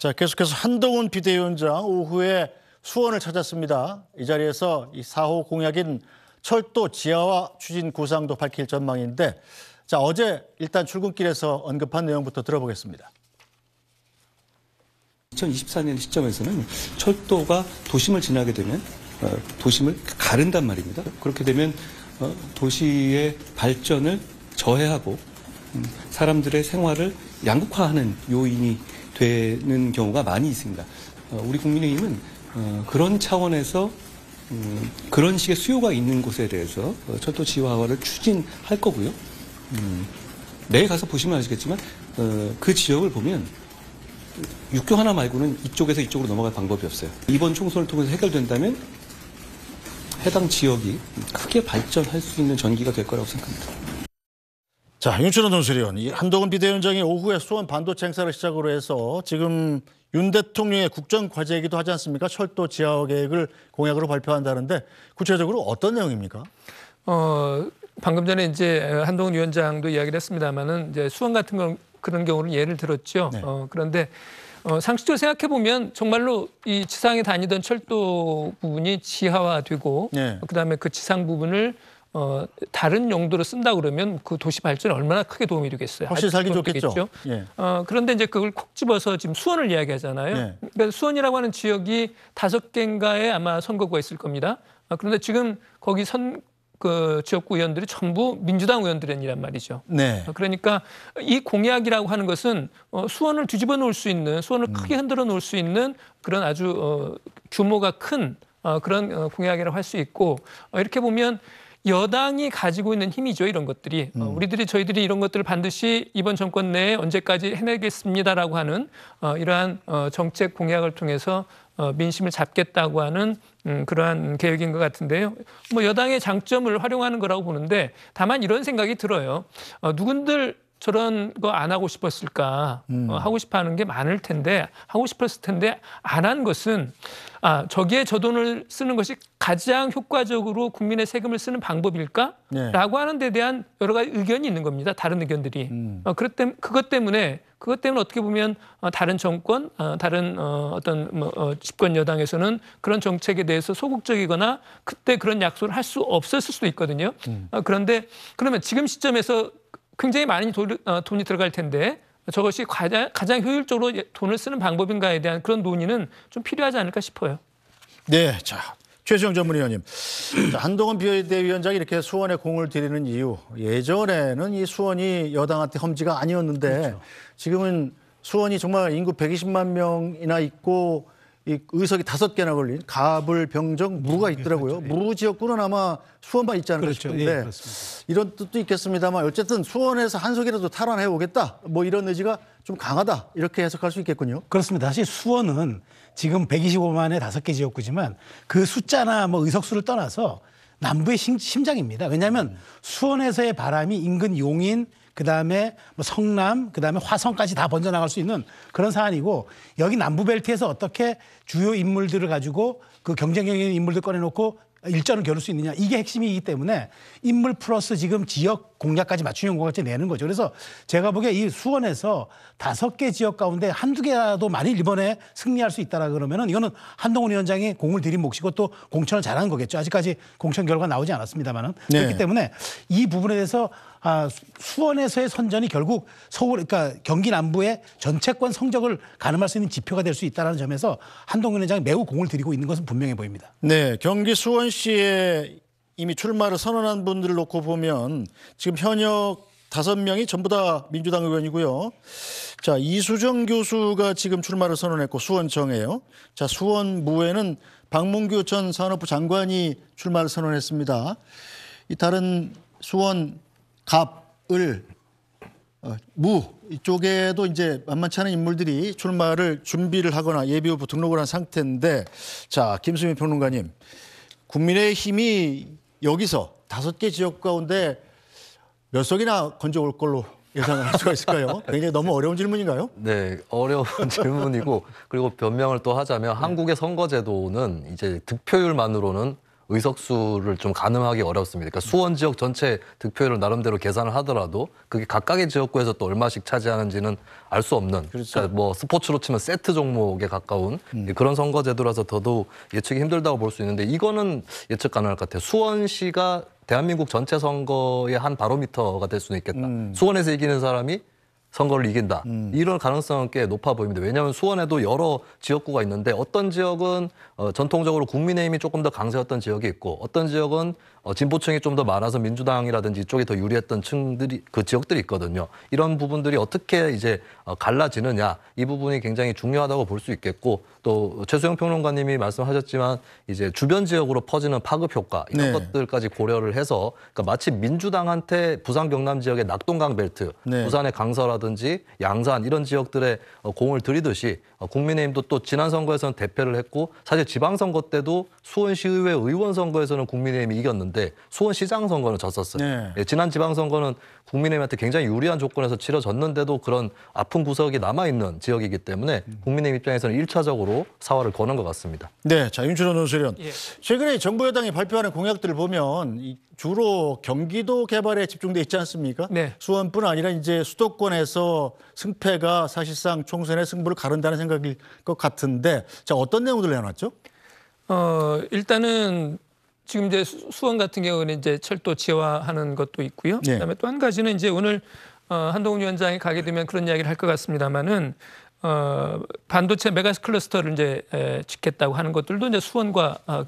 자, 계속해서 한동훈 비대위원장 오후에 수원을 찾았습니다. 이 자리에서 이 4호 공약인 철도 지하화 추진 구상도 밝힐 전망인데 자, 어제 일단 출근길에서 언급한 내용부터 들어보겠습니다. 2024년 시점에서는 철도가 도심을 지나게 되면 어, 도심을 가른단 말입니다. 그렇게 되면 어, 도시의 발전을 저해하고 음, 사람들의 생활을 양극화하는 요인이 되는 경우가 많이 있습니다. 어, 우리 국민의힘은 어, 그런 차원에서 음, 그런 식의 수요가 있는 곳에 대해서 어, 철도 지화화를 추진할 거고요. 음, 내일 가서 보시면 아시겠지만 그 지역을 보면 육교 하나 말고는 이쪽에서 이쪽으로 넘어갈 방법이 없어요. 이번 총선을 통해서 해결된다면 해당 지역이 크게 발전할 수 있는 전기가 될 거라고 생각합니다. 자, 윤철원 논술위원, 한동훈 비대위원장이 오후에 수원 반도체 행사를 시작으로 해서 지금 윤 대통령의 국정 과제이기도 하지 않습니까? 철도 지하 계획을 공약으로 발표한다는데 구체적으로 어떤 내용입니까? 어, 방금 전에 이제 한동훈 위원장도 이야기를 했습니다마는 이제 수원 같은 경 그런 경우는 예를 들었죠. 네. 어, 그런데 어, 상식적으로 생각해 보면 정말로 이 지상에 다니던 철도 부분이 지하화되고 네. 그다음에 그 지상 부분을 어, 다른 용도로 쓴다 그러면 그 도시 발전에 얼마나 크게 도움이 되겠어요. 확실히 살기 좋겠죠. 예. 어, 그런데 이제 그걸 콕 집어서 지금 수원을 이야기하잖아요. 예. 그러니까 수원이라고 하는 지역이 다섯 개인가에 아마 선거구가 있을 겁니다. 어, 그런데 지금 거기 선, 그 지역구 의원들이 전부 민주당 의원들이란 말이죠. 네. 어, 그러니까 이 공약이라고 하는 것은 어, 수원을 뒤집어 놓을 수 있는 수원을 음. 크게 흔들어 놓을 수 있는 그런 아주 어, 규모가 큰 그런 공약이라고 할 수 있고 이렇게 보면 여당이 가지고 있는 힘이죠 이런 것들이 어, 음. 어, 우리들이 저희들이 이런 것들을 반드시 이번 정권 내에 언제까지 해내겠습니다라고 하는 어, 이러한 어, 정책 공약을 통해서 어, 민심을 잡겠다고 하는 음, 그러한 계획인 것 같은데요. 뭐 여당의 장점을 활용하는 거라고 보는데 다만 이런 생각이 들어요. 어, 누군들 저런 거 안 하고 싶었을까? 음. 어, 하고 싶어 하는 게 많을 텐데, 하고 싶었을 텐데, 안 한 것은, 아, 저기에 저 돈을 쓰는 것이 가장 효과적으로 국민의 세금을 쓰는 방법일까? 네. 라고 하는 데 대한 여러 가지 의견이 있는 겁니다. 다른 의견들이. 음. 어, 그렇, 때문에 그것 때문에, 그것 때문에 어떻게 보면 어, 다른 정권, 어, 다른 어, 어떤 뭐, 어, 집권 여당에서는 그런 정책에 대해서 소극적이거나 그때 그런 약속을 할 수 없었을 수도 있거든요. 음. 어, 그런데 그러면 지금 시점에서 굉장히 많은 돈, 어, 돈이 들어갈 텐데 저것이 가장, 가장 효율적으로 돈을 쓰는 방법인가에 대한 그런 논의는 좀 필요하지 않을까 싶어요. 네, 자 최수영 전문위원님, 한동훈 비대위원장이 이렇게 수원에 공을 들이는 이유 예전에는 이 수원이 여당한테 험지가 아니었는데 그렇죠. 지금은 수원이 정말 인구 120만 명이나 있고 이 의석이 다섯 개나 걸린 가불 병정 무가 아, 그렇죠. 있더라고요. 예. 무 지역구는 아마 수원만 있지 않을까 그렇죠. 싶은데 예, 이런 뜻도 있겠습니다만 어쨌든 수원에서 한석이라도 탈환해 오겠다 뭐 이런 의지가 좀 강하다 이렇게 해석할 수 있겠군요. 그렇습니다. 사실 수원은 지금 125만의 다섯 개 지역구지만 그 숫자나 뭐 의석수를 떠나서 남부의 심, 장입니다 왜냐하면 음. 수원에서의 바람이 인근 용인 그다음에 뭐 성남, 그다음에 화성까지 다 번져 나갈 수 있는 그런 사안이고 여기 남부 벨트에서 어떻게 주요 인물들을 가지고 그 경쟁력 있는 인물들 꺼내 놓고 일전을 겨룰 수 있느냐 이게 핵심이기 때문에 인물 플러스 지금 지역 공략까지 맞춤형 공략까지 내는 거죠. 그래서 제가 보기에 이 수원에서 다섯 개 지역 가운데 한두 개라도 만일 이번에 승리할 수 있다라 그러면은 이거는 한동훈 위원장이 공을 들인 몫이고 또 공천을 잘하는 거겠죠. 아직까지 공천 결과 나오지 않았습니다만은 네. 그렇기 때문에 이 부분에 대해서 아, 수원에서의 선전이 결국 서울, 그러니까 경기 남부의 전체권 성적을 가늠할 수 있는 지표가 될 수 있다는 점에서 한동근 회장이 매우 공을 들이고 있는 것은 분명해 보입니다. 네, 경기 수원시에 이미 출마를 선언한 분들을 놓고 보면 지금 현역 다 명이 전부 다 민주당 의원이고요. 자, 이수정 교수가 지금 출마를 선언했고 수원청에요. 자, 수원무에는 박문규 전 산업부 장관이 출마를 선언했습니다. 이 다른 수원 갑, 을, 어, 무 이쪽에도 이제 만만치 않은 인물들이 출마를 준비를 하거나 예비 후보 등록을 한 상태인데 자 김수민 평론가님 국민의 힘이 여기서 다섯 개 지역 가운데 몇 석이나 건져올 걸로 예상을 할 수가 있을까요? 굉장히 너무 어려운 질문인가요? 네, 어려운 질문이고 그리고 변명을 또 하자면 네. 한국의 선거제도는 이제 득표율만으로는 의석수를 좀 가늠하기 어렵습니다. 그러니까 수원 지역 전체 득표율을 나름대로 계산을 하더라도 그게 각각의 지역구에서 또 얼마씩 차지하는지는 알 수 없는 그렇죠. 그러니까뭐 스포츠로 치면 세트 종목에 가까운 음. 예, 그런 선거제도라서 더더욱 예측이 힘들다고 볼 수 있는데 이거는 예측 가능할 것 같아요. 수원시가 대한민국 전체 선거의 한 바로미터가 될 수는 있겠다. 음. 수원에서 이기는 사람이 선거를 이긴다. 음. 이런 가능성은 꽤 높아 보입니다. 왜냐하면 수원에도 여러 지역구가 있는데 어떤 지역은 어, 전통적으로 국민의힘이 조금 더 강세였던 지역이 있고 어떤 지역은 어, 진보층이 좀 더 많아서 민주당이라든지 이쪽이 더 유리했던 층들이 그 지역들이 있거든요. 이런 부분들이 어떻게 이제 어, 갈라지느냐 이 부분이 굉장히 중요하다고 볼 수 있겠고 또 최수영 평론가님이 말씀하셨지만 이제 주변 지역으로 퍼지는 파급 효과 이런 네. 것들까지 고려를 해서 그러니까 마치 민주당한테 부산 경남 지역의 낙동강 벨트, 네. 부산의 강서라 지역이라든지 양산 이런 지역들에 어, 공을 들이듯이 어, 국민의힘도 또 지난 선거에서는 대패를 했고 사실 지방선거 때도 수원시의회 의원 선거에서는 국민의힘이 이겼는데 수원시장 선거는 졌었어요. 네. 예, 지난 지방선거는 국민의힘한테 굉장히 유리한 조건에서 치러졌는데도 그런 아픈 구석이 남아있는 지역이기 때문에 음. 국민의힘 입장에서는 1차적으로 사활을 거는 것 같습니다. 네, 자윤준호 논술위원. 예. 최근에 정부 여당이 발표하는 공약들을 보면 주로 경기도 개발에 집중돼 있지 않습니까? 네. 수원뿐 아니라 이제 수도권에서 승패가 사실상 총선의 승부를 가른다는 생각 생각일 것 같은데 자 어떤 내용들을 내놨죠? 어 일단은 지금 이제 수원 같은 경우는 이제 철도 지화하는 것도 있고요. 네. 그다음에 또 한 가지는 이제 오늘 어, 한동훈 위원장이 가게 되면 그런 이야기를 할 것 같습니다만은 어, 반도체 메가 클러스터를 이제 에, 짓겠다고 하는 것들도 이제 수원과 어,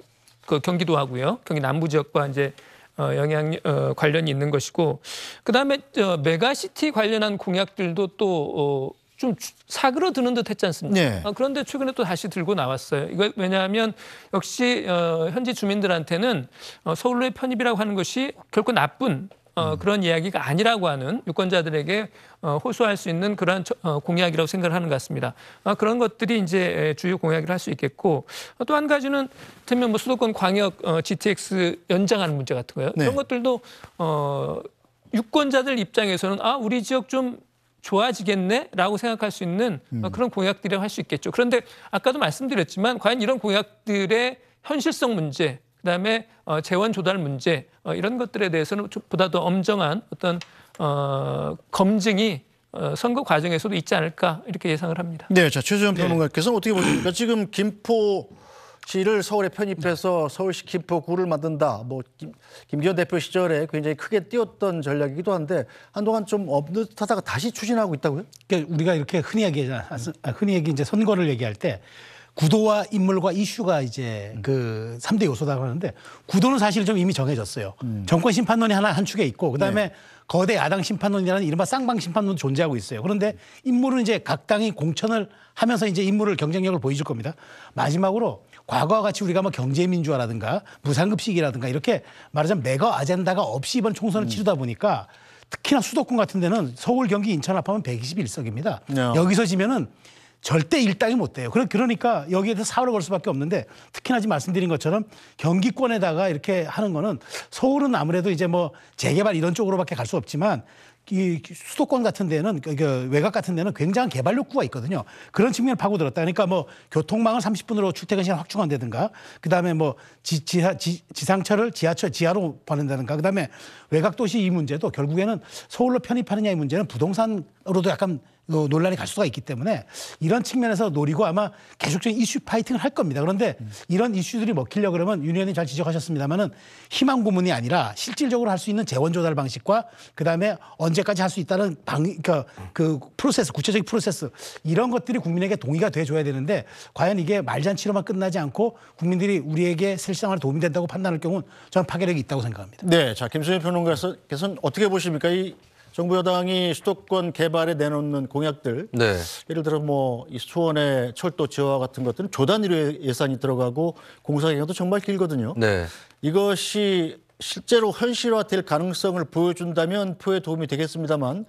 그 경기도 하고요. 경기 남부 지역과 이제 어, 영향 어, 관련이 있는 것이고 그다음에 어, 메가시티 관련한 공약들도 또 어, 좀 사그러드는 듯 했지 않습니까? 네. 어, 그런데 최근에 또 다시 들고 나왔어요. 이거 왜냐하면 역시 어, 현지 주민들한테는 어, 서울로의 편입이라고 하는 것이 결코 나쁜 어, 음. 그런 이야기가 아니라고 하는 유권자들에게 호소할 수 있는 그러한 공약이라고 생각을 하는 것 같습니다. 그런 것들이 이제 주요 공약이할수 있겠고 또 한 가지는 되면 뭐 수도권 광역 GTX 연장하는 문제 같은 거요. 네. 이런 것들도 어, 유권자들 입장에서는 아 우리 지역 좀 좋아지겠네? 라고 생각할 수 있는 음. 그런 공약들이라할수 있겠죠. 그런데 아까도 말씀드렸지만 과연 이런 공약들의 현실성 문제, 그다음에 어, 재원 조달 문제 어, 이런 것들에 대해서는 좀 보다 더 엄정한 어떤 어, 검증이 어, 선거 과정에서도 있지 않을까 이렇게 예상을 합니다. 네, 자 최수현 네. 평론가께서 어떻게 보십니까? 지금 김포 시를 서울에 편입해서 네. 서울시 김포구를 만든다. 뭐 김, 김기현 대표 시절에 굉장히 크게 뛰었던 전략이기도 한데 한동안 좀 업늦하다가 다시 추진하고 있다고요? 그러니까 우리가 이렇게 흔히 얘기하잖아. 흔히 얘기 이제 선거를 얘기할 때 구도와 인물과 이슈가 이제 음. 그 3대 요소다고 하는데 구도는 사실 좀 이미 정해졌어요. 음. 정권 심판론이 하나 한 축에 있고 그다음에 네. 거대 야당 심판론이라는 이른바 쌍방 심판론도 존재하고 있어요. 그런데 인물은 이제 각 당이 공천을 하면서 이제 인물을 경쟁력을 보여줄 겁니다. 마지막으로 과거와 같이 우리가 뭐 경제민주화라든가 무상급식이라든가 이렇게 말하자면 메가 아젠다가 없이 이번 총선을 음. 치르다 보니까 특히나 수도권 같은 데는 서울, 경기, 인천 합하면 121석입니다. 네. 여기서 지면은 절대 일당이 못 돼요. 그러니까 여기에 서 사활을 걸 수밖에 없는데 특히나 지금 말씀드린 것처럼 경기권에다가 이렇게 하는 거는 서울은 아무래도 이제 뭐 재개발 이런 쪽으로밖에 갈 수 없지만 이 수도권 같은 데는 그, 그 외곽 같은 데는 굉장한 개발 욕구가 있거든요. 그런 측면을 파고들었다. 그러니까 뭐 교통망을 30분으로 출퇴근 시간 확충한다든가, 그다음에 뭐 지, 지하, 지, 지상철을 지하철 지하로 보낸다든가, 그다음에 외곽 도시 이 문제도 결국에는 서울로 편입하느냐 이 문제는 부동산으로도 약간 그 논란이 갈 수가 있기 때문에 이런 측면에서 노리고 아마 계속적인 이슈 파이팅을 할 겁니다. 그런데 이런 이슈들이 먹히려 그러면 유니원이잘 지적하셨습니다만은 희망 고문이 아니라 실질적으로 할 수 있는 재원 조달 방식과 그다음에 언 언제까지 할 수 있다는 방, 그러니까 그 프로세스, 구체적인 프로세스 이런 것들이 국민에게 동의가 돼줘야 되는데 과연 이게 말잔치로만 끝나지 않고 국민들이 우리에게 실생활에 도움이 된다고 판단할 경우는 저는 파괴력이 있다고 생각합니다. 네, 자 김수현 평론가께서는 어떻게 보십니까? 이 정부 여당이 수도권 개발에 내놓는 공약들, 네. 예를 들어 뭐이 수원의 철도 지화 같은 것들은 조단위로 예산이 들어가고 공사 기간도 정말 길거든요. 네. 이것이 실제로 현실화될 가능성을 보여준다면 표에 도움이 되겠습니다만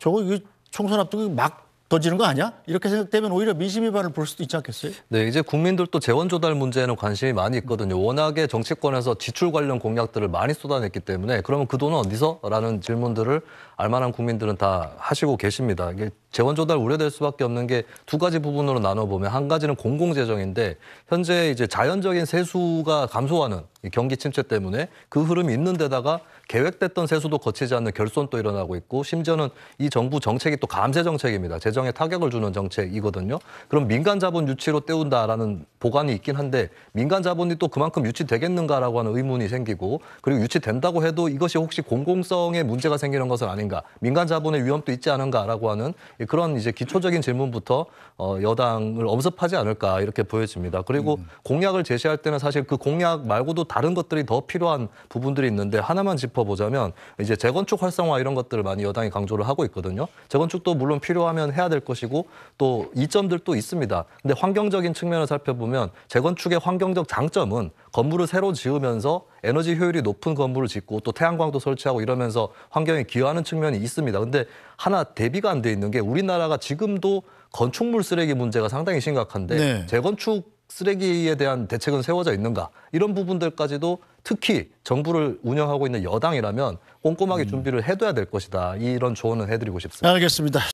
저거 총선 앞두고 막 던지는 거 아니야? 이렇게 생각되면 오히려 민심 위반을 볼 수도 있지 않겠어요? 네, 이제 국민들도 재원 조달 문제에는 관심이 많이 있거든요. 워낙에 정치권에서 지출 관련 공약들을 많이 쏟아냈기 때문에 그러면 그 돈은 어디서? 라는 질문들을 알만한 국민들은 다 하시고 계십니다. 이게 재원 조달 우려될 수밖에 없는 게 두 가지 부분으로 나눠보면 한 가지는 공공재정인데 현재 이제 자연적인 세수가 감소하는 경기 침체 때문에 그 흐름이 있는 데다가 계획됐던 세수도 거치지 않는 결손도 일어나고 있고 심지어는 이 정부 정책이 또 감세 정책입니다. 재정에 타격을 주는 정책이거든요. 그럼 민간 자본 유치로 때운다라는 보관이 있긴 한데 민간 자본이 또 그만큼 유치되겠는가라고 하는 의문이 생기고 그리고 유치된다고 해도 이것이 혹시 공공성에 문제가 생기는 것은 아닌가 민간 자본의 위험도 있지 않은가라고 하는 그런 이제 기초적인 질문부터 어, 여당을 엄습하지 않을까 이렇게 보여집니다. 그리고 음. 공약을 제시할 때는 사실 그 공약 말고도 다른 것들이 더 필요한 부분들이 있는데 하나만 짚어보자면 이제 재건축 활성화 이런 것들을 많이 여당이 강조를 하고 있거든요. 재건축도 물론 필요하면 해야 될 것이고 또 이점들도 있습니다. 근데 환경적인 측면을 살펴보면 재건축의 환경적 장점은 건물을 새로 지으면서 에너지 효율이 높은 건물을 짓고 또 태양광도 설치하고 이러면서 환경에 기여하는 측면이 있습니다. 근데 하나 대비가 안 돼 있는 게 우리나라가 지금도 건축물 쓰레기 문제가 상당히 심각한데 네. 재건축 쓰레기에 대한 대책은 세워져 있는가 이런 부분들까지도 특히 정부를 운영하고 있는 여당이라면 꼼꼼하게 음. 준비를 해둬야 될 것이다 이런 조언을 해드리고 싶습니다. 알겠습니다.